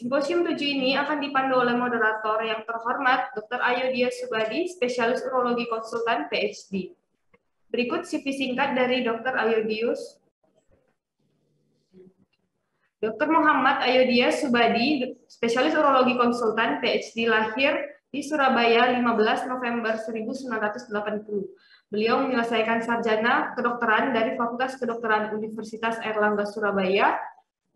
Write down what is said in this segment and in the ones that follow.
Simposium 7 ini akan dipandu oleh moderator yang terhormat Dr. Ayu Subadi, spesialis urologi konsultan PhD. Berikut CV singkat dari Dr. Ayodius. Dr. Muhammad Ayodia Subadi, spesialis urologi konsultan, PhD lahir di Surabaya 15 November 1980. Beliau menyelesaikan sarjana kedokteran dari Fakultas Kedokteran Universitas Erlangga Surabaya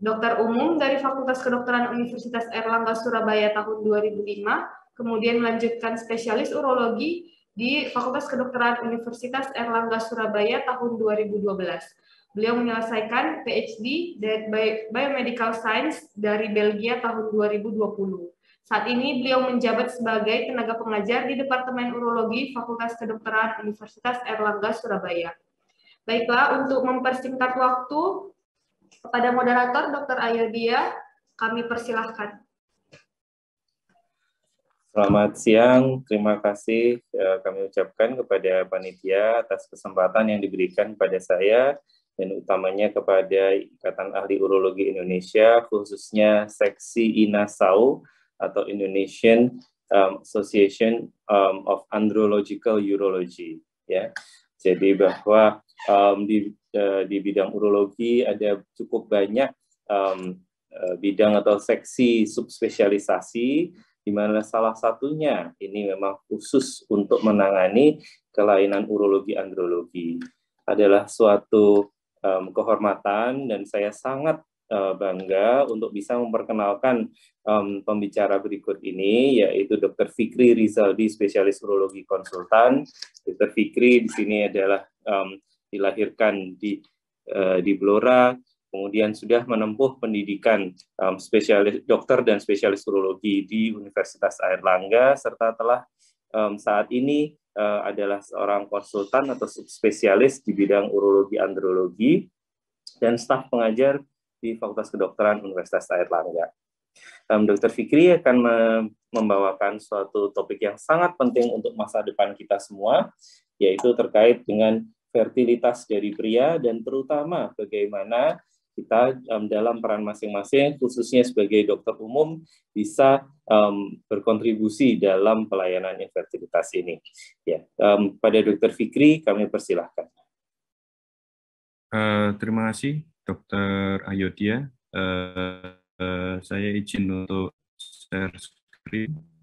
dokter umum dari Fakultas Kedokteran Universitas Erlangga Surabaya tahun 2005, kemudian melanjutkan spesialis urologi di Fakultas Kedokteran Universitas Erlangga Surabaya tahun 2012. Beliau menyelesaikan PhD by Biomedical Science dari Belgia tahun 2020. Saat ini beliau menjabat sebagai tenaga pengajar di Departemen Urologi Fakultas Kedokteran Universitas Erlangga Surabaya. Baiklah, untuk mempersingkat waktu, kepada moderator Dr. Ayodia, kami persilahkan. Selamat siang, terima kasih eh, kami ucapkan kepada panitia atas kesempatan yang diberikan pada saya dan utamanya kepada Ikatan Ahli Urologi Indonesia, khususnya seksi INASAU atau Indonesian um, Association um, of Andrological Urology. Ya, jadi bahwa um, di uh, di bidang urologi ada cukup banyak um, uh, bidang atau seksi subspesialisasi di mana salah satunya ini memang khusus untuk menangani kelainan urologi andrologi adalah suatu um, kehormatan dan saya sangat uh, bangga untuk bisa memperkenalkan um, pembicara berikut ini yaitu Dr. Fikri Rizaldi spesialis urologi konsultan. Dr. Fikri di sini adalah um, dilahirkan di uh, di Blora, kemudian sudah menempuh pendidikan um, spesialis dokter dan spesialis urologi di Universitas Air Langga serta telah um, saat ini uh, adalah seorang konsultan atau spesialis di bidang urologi andrologi dan staf pengajar di Fakultas Kedokteran Universitas Airlangga. Um, Dr. Fikri akan membawakan suatu topik yang sangat penting untuk masa depan kita semua, yaitu terkait dengan fertilitas dari pria dan terutama bagaimana kita um, dalam peran masing-masing khususnya sebagai dokter umum bisa um, berkontribusi dalam pelayanan infertilitas ini. Ya, um, pada Dokter Fikri kami persilahkan. Uh, terima kasih Dokter Ayodia. Uh, eh, uh, eh, saya izin untuk share screen.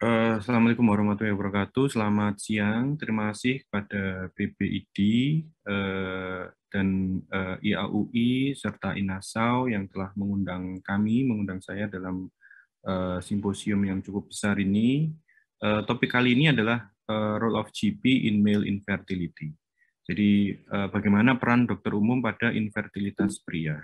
Eh, Assalamualaikum warahmatullahi wabarakatuh. Selamat siang. Terima kasih kepada BBID eh, dan IAUI eh, serta INASAU yang telah mengundang kami, mengundang saya dalam simposium yang cukup besar ini. Topik kali ini adalah Role of GP in Male Infertility. Jadi bagaimana peran dokter umum pada infertilitas pria.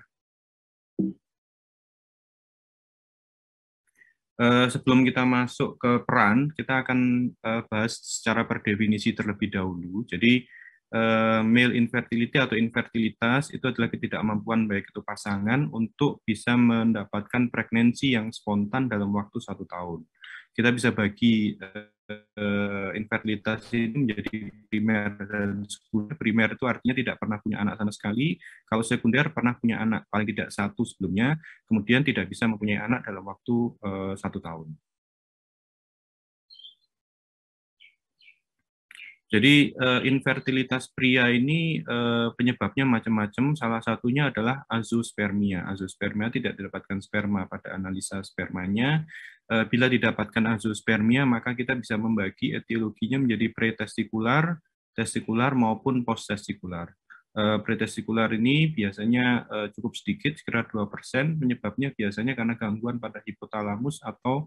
Eh, sebelum kita masuk ke peran, kita akan uh, bahas secara perdefinisi terlebih dahulu. Jadi uh, eh, male infertility atau infertilitas itu adalah ketidakmampuan baik itu pasangan untuk bisa mendapatkan pregnansi yang spontan dalam waktu satu tahun. Kita bisa bagi infertilitas ini menjadi primer dan sekunder. Primer itu artinya tidak pernah punya anak sama sekali. Kalau sekunder pernah punya anak paling tidak satu sebelumnya, kemudian tidak bisa mempunyai anak dalam waktu uh, satu tahun. Jadi uh, infertilitas pria ini uh, penyebabnya macam-macam. Salah satunya adalah azospermia. Azospermia tidak didapatkan sperma pada analisa spermanya. Uh, bila didapatkan azospermia, maka kita bisa membagi etiologinya menjadi pretestikular, testikular maupun posttestikular. Uh, pretestikular ini biasanya uh, cukup sedikit, sekitar 2%. Penyebabnya biasanya karena gangguan pada hipotalamus atau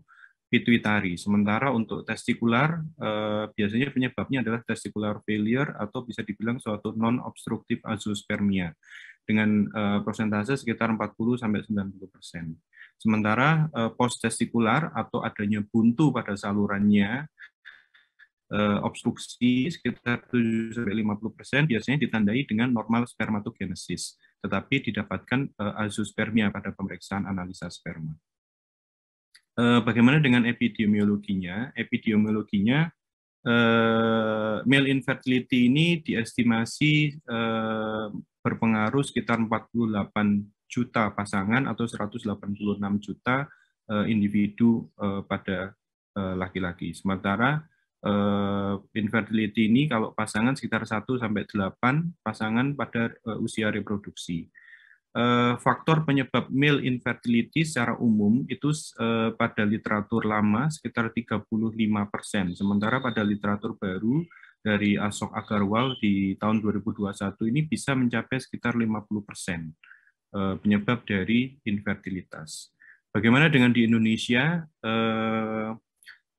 pituitari. Sementara untuk testikular eh, biasanya penyebabnya adalah testicular failure atau bisa dibilang suatu non obstruktif azoospermia dengan eh, persentase sekitar 40 sampai 90%. persen. Sementara eh, post testikular atau adanya buntu pada salurannya eh, obstruksi sekitar 7 sampai 50% persen biasanya ditandai dengan normal spermatogenesis, tetapi didapatkan eh, azoospermia pada pemeriksaan analisa sperma. Eh, bagaimana dengan epidemiologinya? Epidemiologinya eh, male infertility ini diestimasi eh, berpengaruh sekitar 48 juta pasangan atau 186 juta individu pada laki-laki. Sementara infertilitas infertility ini kalau pasangan sekitar 1 sampai 8 pasangan pada usia reproduksi. Eh, faktor penyebab male infertility secara umum itu eh, pada literatur lama sekitar 35 persen, sementara pada literatur baru dari Asok Agarwal di tahun 2021 ini bisa mencapai sekitar 50 persen eh, penyebab dari infertilitas. Bagaimana dengan di Indonesia?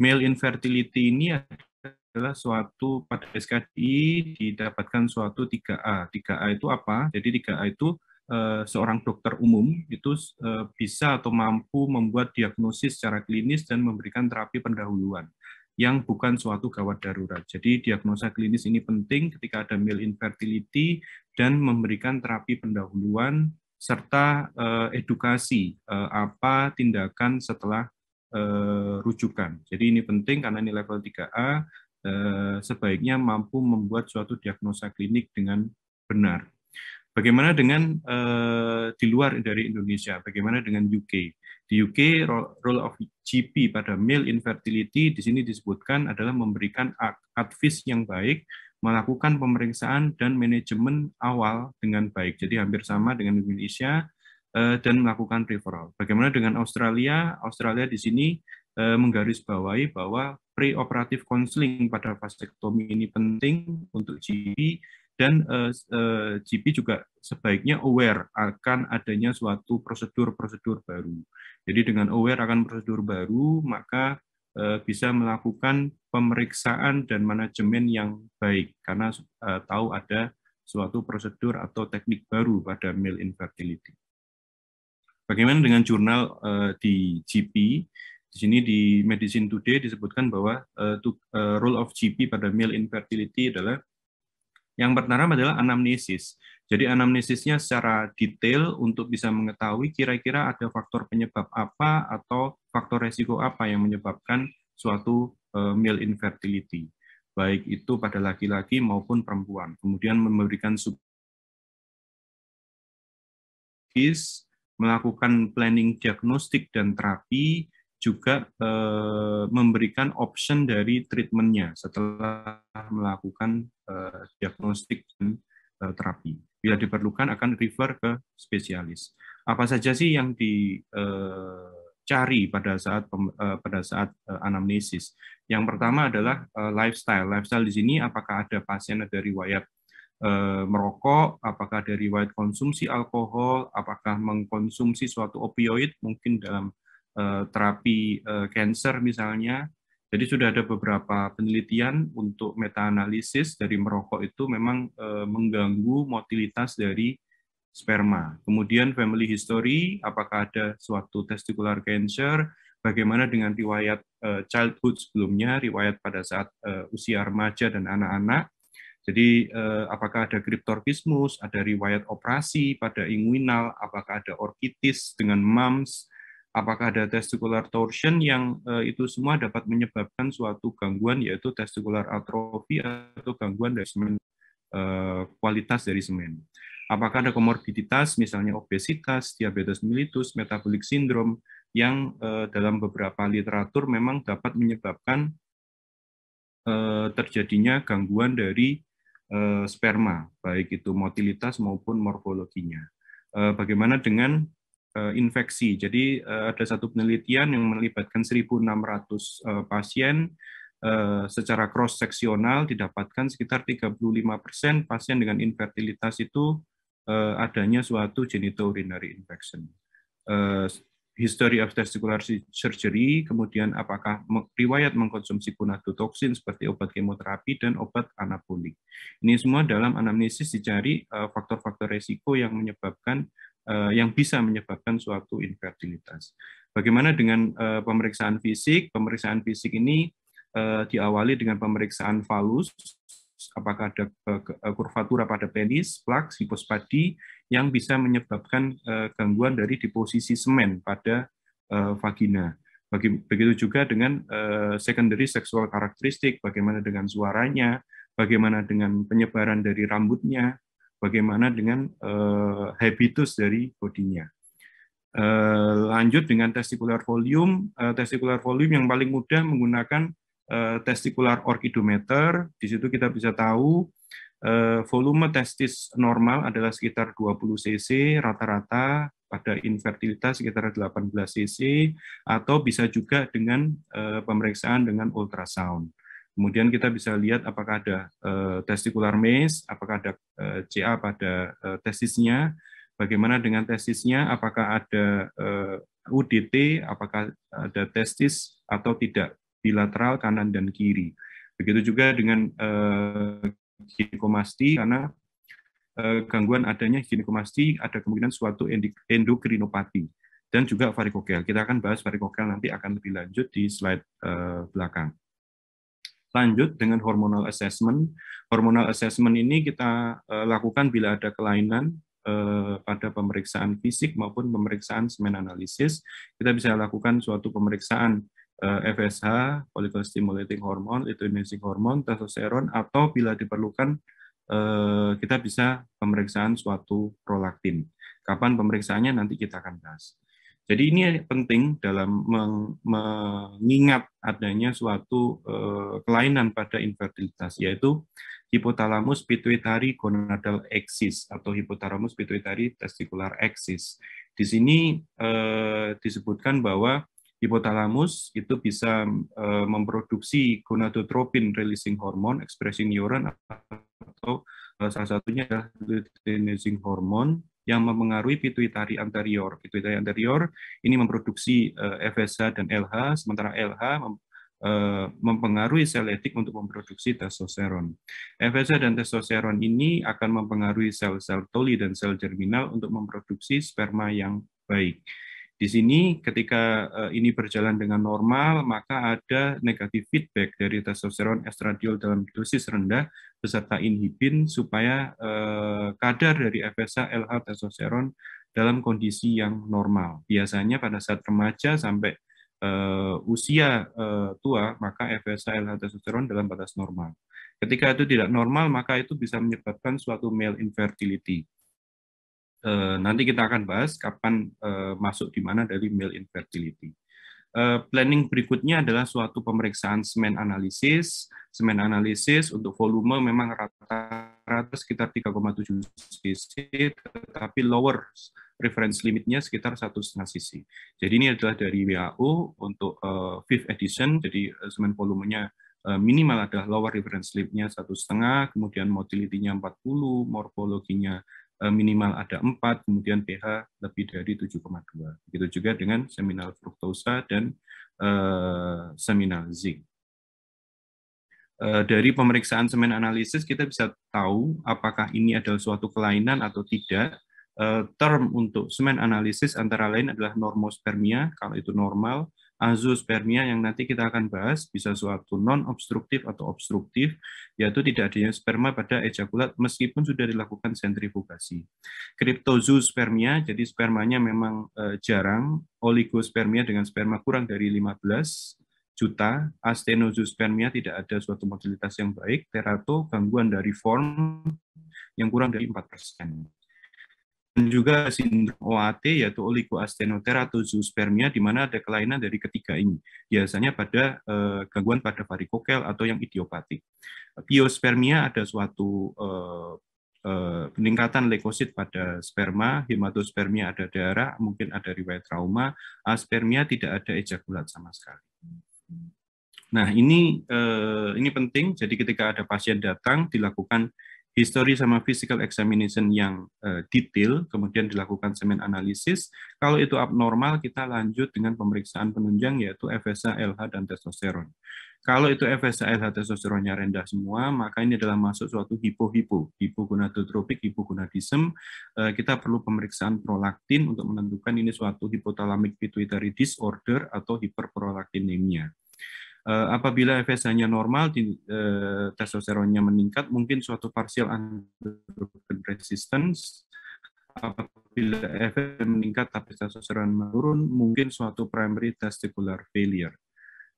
Male infertility ini adalah suatu pada SKDI didapatkan suatu 3A. 3A itu apa? Jadi 3A itu Eh, seorang dokter umum itu eh, bisa atau mampu membuat diagnosis secara klinis dan memberikan terapi pendahuluan yang bukan suatu gawat darurat. Jadi diagnosa klinis ini penting ketika ada male infertility dan memberikan terapi pendahuluan serta eh, edukasi apa tindakan setelah rujukan. Jadi ini penting karena ini level 3A sebaiknya mampu membuat suatu diagnosa klinik dengan benar. Bagaimana dengan uh, di luar dari Indonesia? Bagaimana dengan UK? Di UK, role of GP pada male infertility di sini disebutkan adalah memberikan advis yang baik, melakukan pemeriksaan dan manajemen awal dengan baik. Jadi hampir sama dengan Indonesia uh, dan melakukan referral. Bagaimana dengan Australia? Australia di sini uh, menggarisbawahi bahwa preoperatif counseling pada vasektomi ini penting untuk GP dan uh, eh, uh, eh, GP juga sebaiknya aware akan adanya suatu prosedur-prosedur baru. Jadi dengan aware akan prosedur baru, maka uh, bisa melakukan pemeriksaan dan manajemen yang baik karena uh, tahu ada suatu prosedur atau teknik baru pada male infertility. Bagaimana dengan jurnal uh, di GP? Di sini di Medicine Today disebutkan bahwa uh, to, uh, role of GP pada male infertility adalah yang pertama adalah anamnesis. Jadi anamnesisnya secara detail untuk bisa mengetahui kira-kira ada faktor penyebab apa atau faktor resiko apa yang menyebabkan suatu eh, male infertility, baik itu pada laki-laki maupun perempuan. Kemudian memberikan subis, melakukan planning diagnostik dan terapi, juga eh, memberikan option dari treatmentnya setelah melakukan eh, diagnostik dan eh, terapi. Bila diperlukan akan refer ke spesialis. Apa saja sih yang dicari pada saat pada saat anamnesis? Yang pertama adalah lifestyle. Lifestyle di sini apakah ada pasien ada riwayat merokok, apakah ada riwayat konsumsi alkohol, apakah mengkonsumsi suatu opioid mungkin dalam Eh, terapi eh, cancer misalnya. Jadi sudah ada beberapa penelitian untuk meta-analisis dari merokok itu memang eh, mengganggu motilitas dari sperma. Kemudian family history, apakah ada suatu testicular cancer, bagaimana dengan riwayat childhood sebelumnya, riwayat pada saat usia remaja dan anak-anak. Jadi apakah ada kriptorkismus, ada riwayat operasi pada inguinal, apakah ada orkitis dengan mams, apakah ada testicular torsion yang eh, itu semua dapat menyebabkan suatu gangguan yaitu testicular atrofi atau gangguan dari semen eh, kualitas dari semen. Apakah ada komorbiditas misalnya obesitas, diabetes mellitus, metabolic syndrome yang eh, dalam beberapa literatur memang dapat menyebabkan eh, terjadinya gangguan dari eh, sperma, baik itu motilitas maupun morfologinya. Eh, bagaimana dengan Eh, infeksi. Jadi eh, ada satu penelitian yang melibatkan 1.600 eh, pasien secara cross seksional didapatkan sekitar 35 persen pasien dengan infertilitas itu adanya suatu urinary infection. History of testicular surgery, kemudian apakah riwayat mengkonsumsi gonadotoksin seperti obat kemoterapi dan obat anabolik. Ini semua dalam anamnesis dicari faktor-faktor resiko yang menyebabkan Eh, yang bisa menyebabkan suatu infertilitas. Bagaimana dengan eh, pemeriksaan fisik? Pemeriksaan fisik ini eh, diawali dengan pemeriksaan falus, apakah ada kurvatura pada penis, plak, hipospadi yang bisa menyebabkan gangguan dari deposisi semen pada vagina. Begitu juga dengan secondary sexual karakteristik, bagaimana dengan suaranya, bagaimana dengan penyebaran dari rambutnya, bagaimana dengan uh, habitus dari bodinya. Uh, lanjut dengan testicular volume, uh, eh, testicular volume yang paling mudah menggunakan uh, testicular orchidometer. Di situ kita bisa tahu uh, volume testis normal adalah sekitar 20 cc rata-rata pada infertilitas sekitar 18 cc atau bisa juga dengan uh, pemeriksaan dengan ultrasound. Kemudian kita bisa lihat apakah ada eh, testicular mass, apakah ada eh, CA pada eh, testisnya, bagaimana dengan testisnya, apakah ada UDT, apakah ada testis atau tidak bilateral kanan dan kiri. Begitu juga dengan ginekomasti karena gangguan adanya ginekomasti ada kemungkinan suatu endokrinopati dan juga varikokel. Kita akan bahas varikokel nanti akan lebih lanjut di slide belakang lanjut dengan hormonal assessment. Hormonal assessment ini kita eh, lakukan bila ada kelainan eh, pada pemeriksaan fisik maupun pemeriksaan semen analisis. Kita bisa lakukan suatu pemeriksaan FSH, eh, follicle stimulating hormone, luteinizing hormone, testosterone, atau bila diperlukan kita bisa pemeriksaan suatu prolaktin. Kapan pemeriksaannya nanti kita akan bahas. Jadi ini penting dalam mengingat adanya suatu eh, kelainan pada infertilitas, yaitu hipotalamus pituitari gonadal axis atau hipotalamus pituitari testicular axis. Di sini eh, disebutkan bahwa hipotalamus itu bisa eh, memproduksi gonadotropin releasing hormone, expressing neuron atau salah satunya adalah luteinizing hormone yang mempengaruhi pituitari anterior. Pituitari anterior ini memproduksi FSH eh, dan LH, sementara LH eh, mempengaruhi sel etik untuk memproduksi testosteron. FSH dan testosteron ini akan mempengaruhi sel-sel toli dan sel germinal untuk memproduksi sperma yang baik. Di sini ketika eh, ini berjalan dengan normal, maka ada negatif feedback dari testosteron estradiol dalam dosis rendah beserta inhibin supaya eh, kadar dari FSH LH testosteron dalam kondisi yang normal. Biasanya pada saat remaja sampai eh, usia tua, maka FSH LH testosteron dalam batas normal. Ketika itu tidak normal, maka itu bisa menyebabkan suatu male infertility Eh, nanti kita akan bahas kapan eh, masuk di mana dari male infertility. Eh, planning berikutnya adalah suatu pemeriksaan semen analisis. Semen analisis untuk volume memang rata-rata sekitar 3,7 cc, tetapi lower reference limitnya sekitar satu cc. Jadi ini adalah dari WHO untuk fifth edition, jadi semen volumenya minimal adalah lower reference limitnya satu setengah, kemudian motility-nya 40, morfologinya E, minimal ada 4, kemudian pH lebih dari 7,2. Begitu juga dengan seminal fruktosa dan uh, seminal zinc. E, dari pemeriksaan semen analisis kita bisa tahu apakah ini adalah suatu kelainan atau tidak. term untuk semen analisis antara lain adalah normospermia, kalau itu normal, azospermia yang nanti kita akan bahas bisa suatu non-obstruktif atau obstruktif, yaitu tidak adanya sperma pada ejakulat meskipun sudah dilakukan sentrifugasi. Kriptozoospermia, jadi spermanya memang eh, jarang, oligospermia dengan sperma kurang dari 15 juta, astenozoospermia tidak ada suatu motilitas yang baik, terato gangguan dari form yang kurang dari 4 dan juga sindrom OAT yaitu oligoastenotera atau zoospermia di mana ada kelainan dari ketiga ini biasanya pada eh, gangguan pada varikokel atau yang idiopatik. Biospermia ada suatu eh, eh, peningkatan leukosit pada sperma, hematospermia ada darah, mungkin ada riwayat trauma, aspermia tidak ada ejakulat sama sekali. Nah, ini eh, ini penting jadi ketika ada pasien datang dilakukan history sama physical examination yang uh, detail, kemudian dilakukan semen analisis. Kalau itu abnormal, kita lanjut dengan pemeriksaan penunjang yaitu FSH, LH, dan testosteron. Kalau itu FSH, LH, testosteronnya rendah semua, maka ini adalah masuk suatu hipo-hipo, hipogonadotropik, hipogonadism. Uh, kita perlu pemeriksaan prolaktin untuk menentukan ini suatu hypothalamic pituitary disorder atau hiperprolaktinemia. Eh, apabila FSH-nya normal, eh, testosteronnya meningkat, mungkin suatu partial androgen resistance. Apabila FSH meningkat tapi testosteron menurun, mungkin suatu primary testicular failure.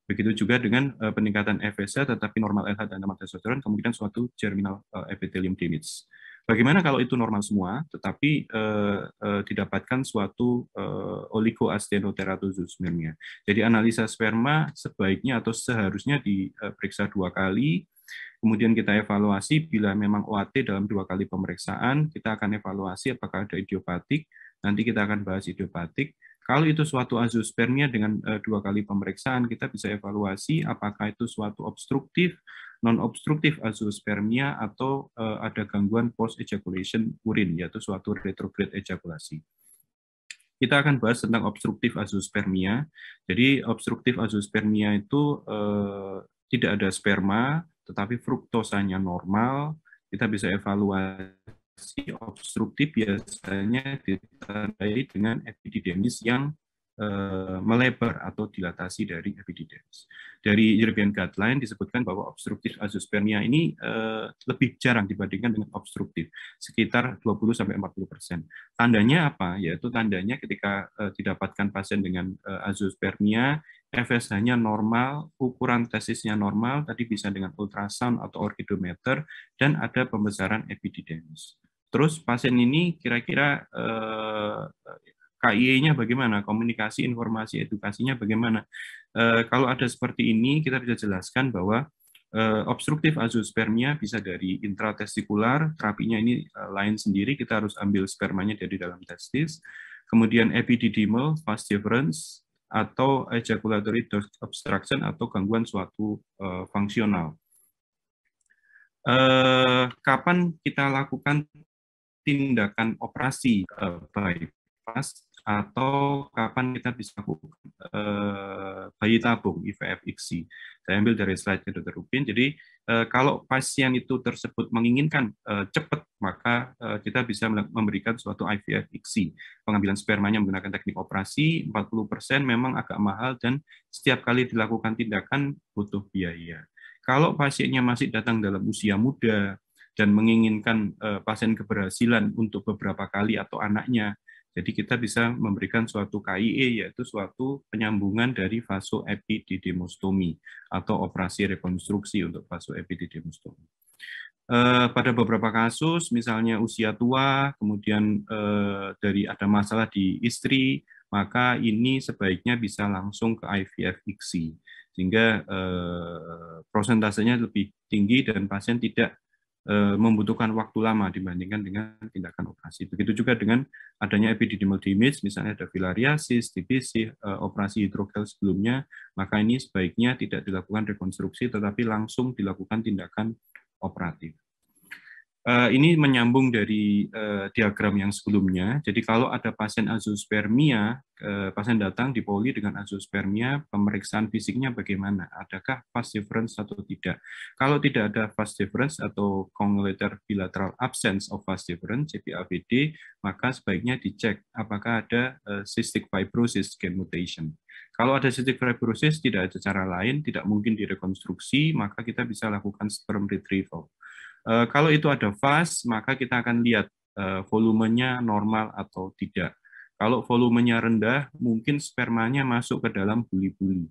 Begitu juga dengan eh, peningkatan FSH tetapi normal LH dan normal testosteron, kemungkinan suatu germinal epithelium damage. Bagaimana kalau itu normal semua, tetapi uh, uh, didapatkan suatu eh, oligoastenoteratusismirnya. Jadi analisa sperma sebaiknya atau seharusnya diperiksa dua kali, kemudian kita evaluasi bila memang OAT dalam dua kali pemeriksaan, kita akan evaluasi apakah ada idiopatik, nanti kita akan bahas idiopatik, kalau itu suatu azospermia dengan eh, dua kali pemeriksaan, kita bisa evaluasi apakah itu suatu obstruktif non-obstruktif azoospermia atau uh, ada gangguan post-ejaculation urin, yaitu suatu retrograde ejakulasi. Kita akan bahas tentang obstruktif azoospermia. Jadi obstruktif azoospermia itu uh, tidak ada sperma, tetapi fruktosanya normal. Kita bisa evaluasi obstruktif biasanya ditandai dengan epididemis yang Eh, melebar atau dilatasi dari epididymis. Dari European Guideline disebutkan bahwa obstruktif azospermia ini eh, lebih jarang dibandingkan dengan obstruktif, sekitar 20-40 Tandanya apa? Yaitu tandanya ketika eh, didapatkan pasien dengan eh, azospermia, FSH-nya normal, ukuran tesisnya normal, tadi bisa dengan ultrasound atau orkidometer, dan ada pembesaran epididymis. Terus pasien ini kira-kira KIE-nya bagaimana, komunikasi, informasi, edukasinya bagaimana. E, kalau ada seperti ini, kita bisa jelaskan bahwa e, obstruktif azoospermia bisa dari intratestikular, terapinya ini e, lain sendiri, kita harus ambil spermanya dari dalam testis, kemudian epididymal, fast difference, atau ejaculatory obstruction atau gangguan suatu e, fungsional. E, kapan kita lakukan tindakan operasi e, bypass atau kapan kita bisa buka uh, bayi tabung IVF ICSI. Saya ambil dari slide yang Dr. Rubin. Jadi uh, kalau pasien itu tersebut menginginkan uh, cepat, maka uh, kita bisa memberikan suatu IVF ICSI. Pengambilan spermanya menggunakan teknik operasi 40% memang agak mahal dan setiap kali dilakukan tindakan butuh biaya. Kalau pasiennya masih datang dalam usia muda dan menginginkan uh, pasien keberhasilan untuk beberapa kali atau anaknya, jadi kita bisa memberikan suatu KIE, yaitu suatu penyambungan dari vasoepididemostomi atau operasi rekonstruksi untuk vasoepididemostomi. Eh, pada beberapa kasus, misalnya usia tua, kemudian eh, dari ada masalah di istri, maka ini sebaiknya bisa langsung ke IVF ICSI, sehingga eh, prosentasenya lebih tinggi dan pasien tidak Eh, membutuhkan waktu lama dibandingkan dengan tindakan operasi. Begitu juga dengan adanya epididymal damage, misalnya ada filariasis, TBC, eh, operasi hidrokel sebelumnya, maka ini sebaiknya tidak dilakukan rekonstruksi, tetapi langsung dilakukan tindakan operatif. Eh, ini menyambung dari eh, diagram yang sebelumnya. Jadi kalau ada pasien azospermia, eh, pasien datang di poli dengan azoospermia, pemeriksaan fisiknya bagaimana? Adakah fast difference atau tidak? Kalau tidak ada fast difference atau congenital bilateral absence of fast difference, (CPAVD), maka sebaiknya dicek apakah ada cystic fibrosis gene mutation. Kalau ada cystic fibrosis, tidak ada cara lain, tidak mungkin direkonstruksi, maka kita bisa lakukan sperm retrieval. Eh, kalau itu ada fast, maka kita akan lihat eh, volumenya normal atau tidak. Kalau volumenya rendah, mungkin spermanya masuk ke dalam buli-buli.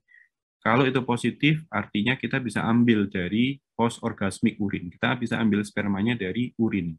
Kalau itu positif, artinya kita bisa ambil dari post-orgasmic urin. Kita bisa ambil spermanya dari urin.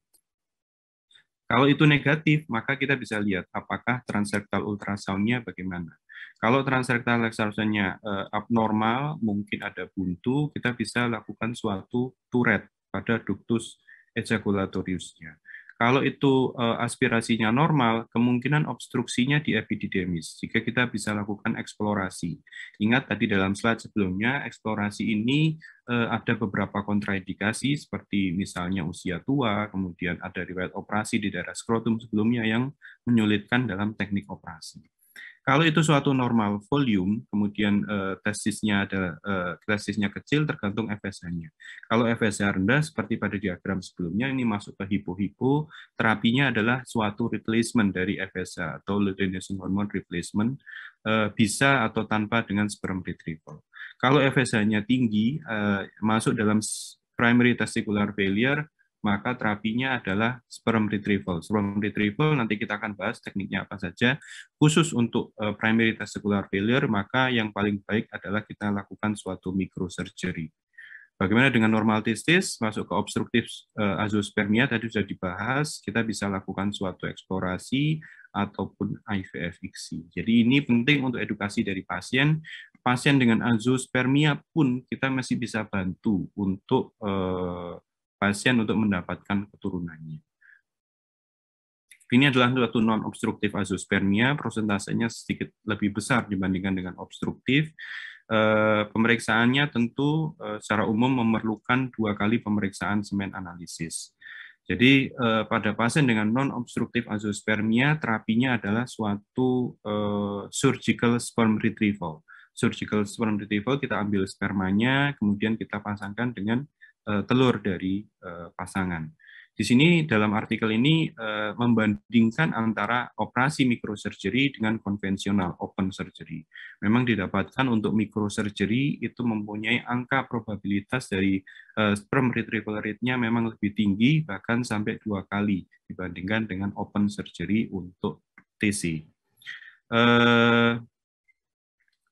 Kalau itu negatif, maka kita bisa lihat apakah transrektal ultrasoundnya bagaimana. Kalau transrektal ultrasoundnya eh, abnormal, mungkin ada buntu, kita bisa lakukan suatu turet pada ductus ejaculatoriusnya. Kalau itu eh, aspirasinya normal, kemungkinan obstruksinya di epididymis. Jika kita bisa lakukan eksplorasi. Ingat tadi dalam slide sebelumnya, eksplorasi ini eh, ada beberapa kontraindikasi seperti misalnya usia tua, kemudian ada riwayat operasi di daerah skrotum sebelumnya yang menyulitkan dalam teknik operasi. Kalau itu suatu normal volume, kemudian eh, tesisnya ada eh, tesisnya kecil tergantung FSH-nya. Kalau FSH rendah seperti pada diagram sebelumnya ini masuk ke hipo-hipo, terapinya adalah suatu replacement dari FSH atau luteinizing hormone replacement eh, bisa atau tanpa dengan sperm retrieval. Kalau FSH-nya tinggi eh, masuk dalam primary testicular failure maka terapinya adalah sperm retrieval. Sperm retrieval nanti kita akan bahas tekniknya apa saja. Khusus untuk e, primary testicular failure, maka yang paling baik adalah kita lakukan suatu microsurgery. Bagaimana dengan normal testis masuk ke obstruktif e, azospermia tadi sudah dibahas, kita bisa lakukan suatu eksplorasi ataupun IVF ICSI. Jadi ini penting untuk edukasi dari pasien. Pasien dengan azospermia pun kita masih bisa bantu untuk e, pasien untuk mendapatkan keturunannya. Ini adalah suatu non-obstruktif azospermia, prosentasenya sedikit lebih besar dibandingkan dengan obstruktif. Eh, pemeriksaannya tentu eh, secara umum memerlukan dua kali pemeriksaan semen analisis. Jadi eh, pada pasien dengan non-obstruktif azospermia, terapinya adalah suatu surgical sperm retrieval. Surgical sperm retrieval kita ambil spermanya, kemudian kita pasangkan dengan Eh, telur dari eh, pasangan. Di sini dalam artikel ini eh, membandingkan antara operasi microsurgery dengan konvensional open surgery. Memang didapatkan untuk microsurgery itu mempunyai angka probabilitas dari sperm retrieval rate-nya memang lebih tinggi bahkan sampai dua kali dibandingkan dengan open surgery untuk TC.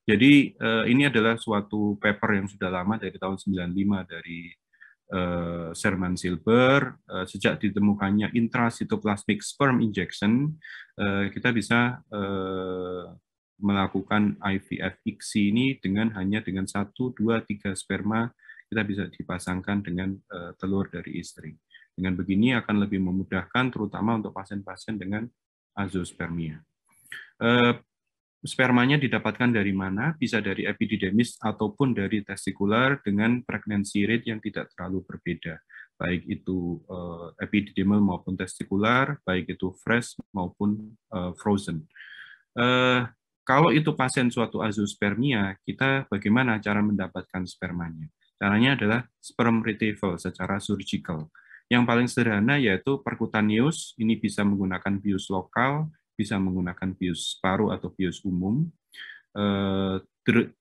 jadi ini adalah suatu paper yang sudah lama dari tahun 95 dari Eh, Sherman Silver eh, sejak ditemukannya intrasitoplasmic sperm injection eh, kita bisa melakukan IVF ICSI ini dengan hanya dengan 1 2 3 sperma kita bisa dipasangkan dengan telur dari istri. Dengan begini akan lebih memudahkan terutama untuk pasien-pasien dengan azospermia spermanya didapatkan dari mana, bisa dari epididemis ataupun dari testicular dengan pregnancy rate yang tidak terlalu berbeda, baik itu uh, epididemal maupun testicular, baik itu fresh maupun uh, frozen. Uh, kalau itu pasien suatu azospermia, kita bagaimana cara mendapatkan spermanya? Caranya adalah sperm retrieval secara surgical. Yang paling sederhana yaitu perkutanius, ini bisa menggunakan bius lokal, bisa menggunakan bius paru atau bius umum, eh,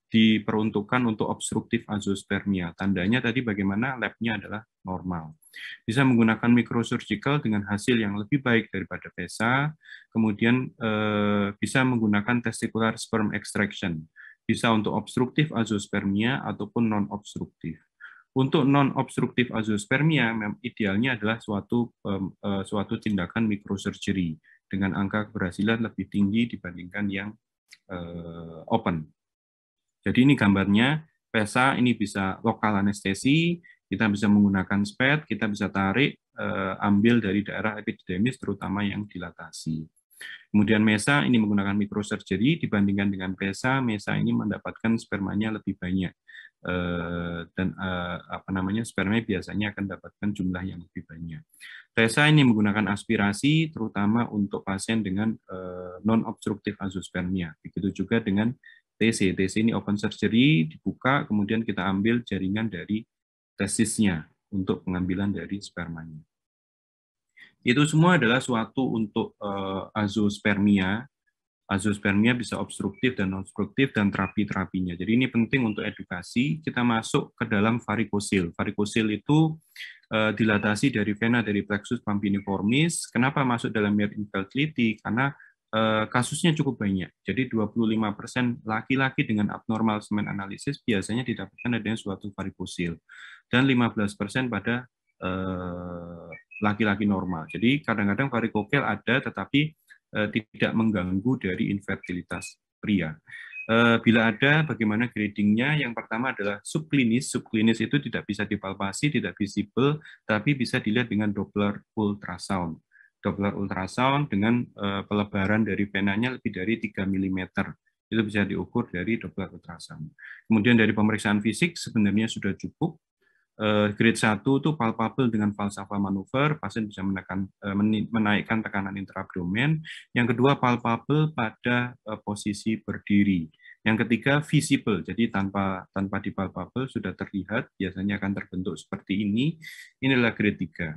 diperuntukkan untuk obstruktif azoospermia. Tandanya tadi bagaimana labnya adalah normal. Bisa menggunakan mikrosurgical dengan hasil yang lebih baik daripada PESA, kemudian eh, bisa menggunakan testicular sperm extraction, bisa untuk obstruktif azoospermia ataupun non-obstruktif. Untuk non-obstruktif azoospermia, idealnya adalah suatu eh, suatu tindakan mikrosurgery dengan angka keberhasilan lebih tinggi dibandingkan yang uh, open. Jadi ini gambarnya PESA ini bisa lokal anestesi, kita bisa menggunakan SPED, kita bisa tarik, uh, ambil dari daerah epidemis terutama yang dilatasi. Kemudian MESA ini menggunakan microsurgery dibandingkan dengan PESA, MESA ini mendapatkan spermanya lebih banyak. Eh, dan eh, apa namanya sperma biasanya akan dapatkan jumlah yang lebih banyak. TSA ini menggunakan aspirasi terutama untuk pasien dengan eh, non obstruktif azospermia. Begitu juga dengan TC. TC ini open surgery dibuka kemudian kita ambil jaringan dari tesisnya untuk pengambilan dari spermanya. Itu semua adalah suatu untuk azospermia azoospermia bisa obstruktif dan non obstruktif dan terapi-terapinya. Jadi ini penting untuk edukasi, kita masuk ke dalam varikosil. Varikosil itu uh, dilatasi dari vena dari plexus pampiniformis. Kenapa masuk dalam mere infertility? Karena uh, kasusnya cukup banyak. Jadi 25% laki-laki dengan abnormal semen analisis biasanya didapatkan ada suatu varikosil. Dan 15% pada eh, laki-laki uh, normal. Jadi kadang-kadang varikokel ada, tetapi Eh, tidak mengganggu dari infertilitas pria. Eh, bila ada, bagaimana gradingnya? Yang pertama adalah subklinis. Subklinis itu tidak bisa dipalpasi, tidak visible, tapi bisa dilihat dengan Doppler ultrasound. Doppler ultrasound dengan eh, pelebaran dari penanya lebih dari 3 mm. Itu bisa diukur dari Doppler ultrasound. Kemudian dari pemeriksaan fisik sebenarnya sudah cukup, Eh, grade 1 itu palpable dengan falsafah manuver, pasien bisa menekan, eh, menaikkan tekanan intraabdomen. Yang kedua palpable pada eh, posisi berdiri. Yang ketiga visible, jadi tanpa tanpa dipalpable sudah terlihat, biasanya akan terbentuk seperti ini. Inilah grade 3.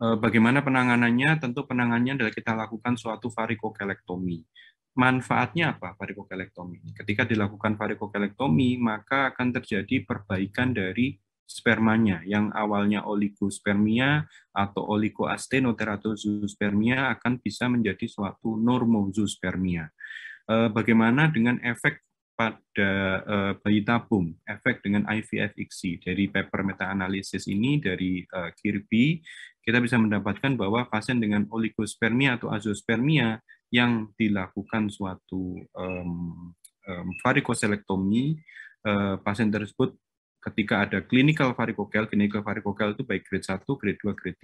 Bagaimana penanganannya? Tentu penanganannya adalah kita lakukan suatu varikokelektomi manfaatnya apa varikokelektomi? Ketika dilakukan varikokelektomi, maka akan terjadi perbaikan dari spermanya yang awalnya oligospermia atau oligoastenoteratozoospermia akan bisa menjadi suatu normozoospermia. E, bagaimana dengan efek pada e, bayi tabung, efek dengan IVF ICSI dari paper meta-analisis ini dari e, Kirby, kita bisa mendapatkan bahwa pasien dengan oligospermia atau azospermia yang dilakukan suatu um, um, varikoselektomi, uh, pasien tersebut ketika ada clinical varikokel clinical varikokel itu baik grade 1, grade 2, grade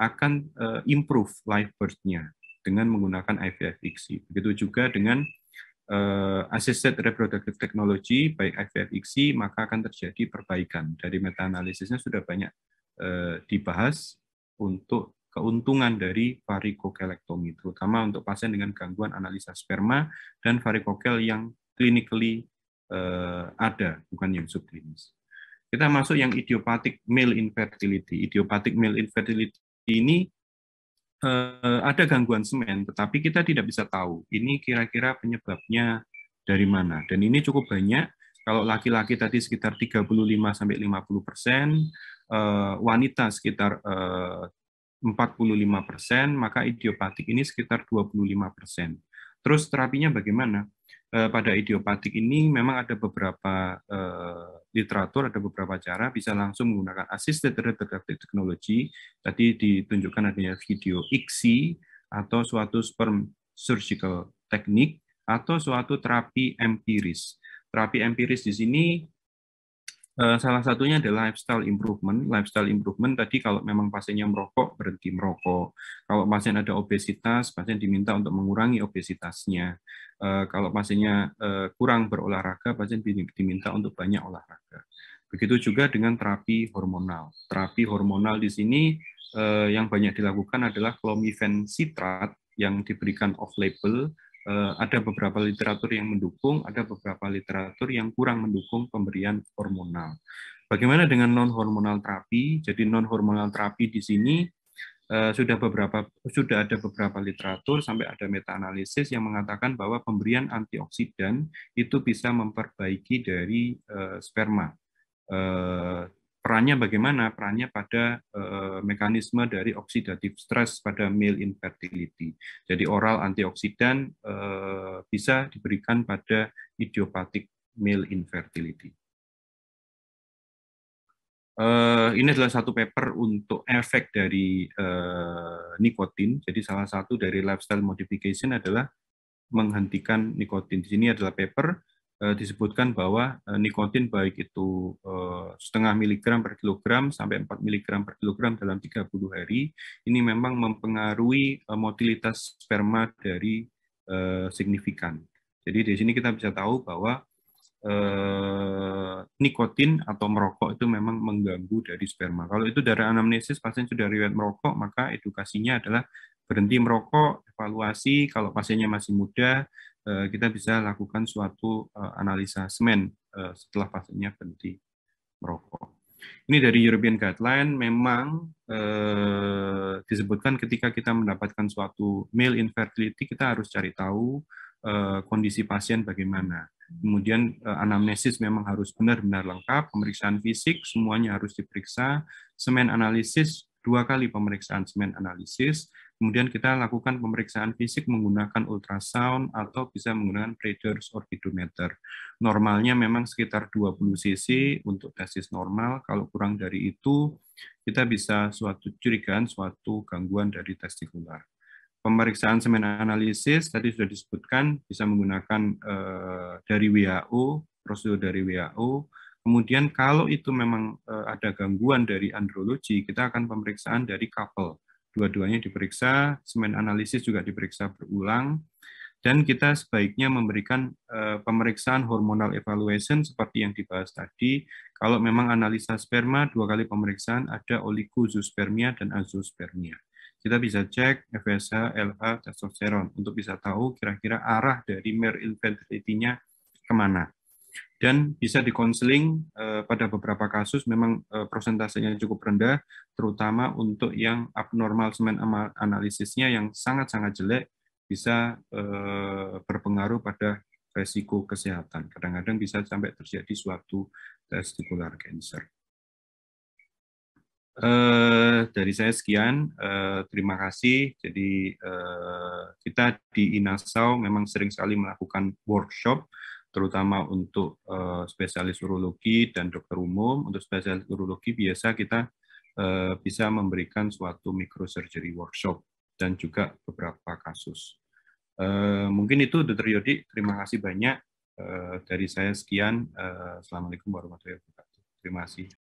3, akan uh, improve life birth-nya dengan menggunakan IVF ICSI. Begitu juga dengan uh, assisted reproductive technology, baik IVF ICSI, maka akan terjadi perbaikan. Dari meta-analisisnya sudah banyak uh, dibahas untuk keuntungan dari varikokelektomi, terutama untuk pasien dengan gangguan analisa sperma dan varikokel yang clinically eh, ada, bukan yang subklinis. Kita masuk yang idiopatik male infertility. idiopatik male infertility ini eh, ada gangguan semen, tetapi kita tidak bisa tahu ini kira-kira penyebabnya dari mana. Dan ini cukup banyak. Kalau laki-laki tadi sekitar 35 50 persen, eh, wanita sekitar eh, 45 persen, maka idiopatik ini sekitar 25 persen. Terus terapinya bagaimana? Eh, pada idiopatik ini memang ada beberapa eh, literatur, ada beberapa cara bisa langsung menggunakan assisted reproductive technology. Tadi ditunjukkan adanya video ICSI atau suatu sperm surgical technique atau suatu terapi empiris. Terapi empiris di sini Eh, salah satunya adalah lifestyle improvement. Lifestyle improvement tadi kalau memang pasiennya merokok, berhenti merokok. Kalau pasien ada obesitas, pasien diminta untuk mengurangi obesitasnya. Eh, kalau pasiennya eh, kurang berolahraga, pasien diminta untuk banyak olahraga. Begitu juga dengan terapi hormonal. Terapi hormonal di sini yang banyak dilakukan adalah citrat yang diberikan off-label Eh, ada beberapa literatur yang mendukung, ada beberapa literatur yang kurang mendukung pemberian hormonal. Bagaimana dengan non hormonal terapi? Jadi non hormonal terapi di sini eh, sudah beberapa sudah ada beberapa literatur sampai ada meta analisis yang mengatakan bahwa pemberian antioksidan itu bisa memperbaiki dari eh, sperma eh, perannya bagaimana? Perannya pada uh, mekanisme dari oksidatif stress pada male infertility. Jadi oral antioksidan uh, bisa diberikan pada idiopatik male infertility. Uh, ini adalah satu paper untuk efek dari uh, nikotin. Jadi salah satu dari lifestyle modification adalah menghentikan nikotin. Di sini adalah paper Eh, disebutkan bahwa eh, nikotin baik itu eh, setengah miligram per kilogram sampai 4 miligram per kilogram dalam 30 hari ini memang mempengaruhi motilitas sperma dari signifikan. Jadi di sini kita bisa tahu bahwa nikotin atau merokok itu memang mengganggu dari sperma. Kalau itu dari anamnesis pasien sudah riwayat merokok, maka edukasinya adalah berhenti merokok, evaluasi kalau pasiennya masih muda, Eh, kita bisa lakukan suatu eh, analisa semen eh, setelah pasiennya berhenti merokok. Ini dari European Guideline memang eh, disebutkan ketika kita mendapatkan suatu male infertility kita harus cari tahu eh, kondisi pasien bagaimana. Kemudian eh, anamnesis memang harus benar-benar lengkap, pemeriksaan fisik semuanya harus diperiksa, semen analisis dua kali pemeriksaan semen analisis, Kemudian kita lakukan pemeriksaan fisik menggunakan ultrasound atau bisa menggunakan pressure orbidometer. Normalnya memang sekitar 20 cc untuk testis normal. Kalau kurang dari itu, kita bisa suatu curigaan suatu gangguan dari testikular. Pemeriksaan semen analisis tadi sudah disebutkan bisa menggunakan eh, dari WHO, prosedur dari WHO, Kemudian kalau itu memang eh, ada gangguan dari andrologi, kita akan pemeriksaan dari couple dua-duanya diperiksa, semen analisis juga diperiksa berulang, dan kita sebaiknya memberikan eh, pemeriksaan hormonal evaluation seperti yang dibahas tadi. Kalau memang analisa sperma dua kali pemeriksaan ada oligozoospermia dan azospermia. Kita bisa cek FSH, LH, testosteron untuk bisa tahu kira-kira arah dari male infertility-nya kemana dan bisa dikonseling uh, pada beberapa kasus memang uh, prosentasenya cukup rendah, terutama untuk yang abnormal semen analisisnya yang sangat-sangat jelek bisa uh, berpengaruh pada resiko kesehatan. Kadang-kadang bisa sampai terjadi suatu testicular cancer. Uh, dari saya sekian, uh, terima kasih. Jadi uh, kita di Inasau memang sering sekali melakukan workshop terutama untuk uh, spesialis urologi dan dokter umum. Untuk spesialis urologi biasa kita uh, bisa memberikan suatu microsurgery workshop dan juga beberapa kasus. Uh, mungkin itu Dr. Yodi, terima kasih banyak. Uh, dari saya sekian. Uh, Assalamualaikum warahmatullahi wabarakatuh. Terima kasih.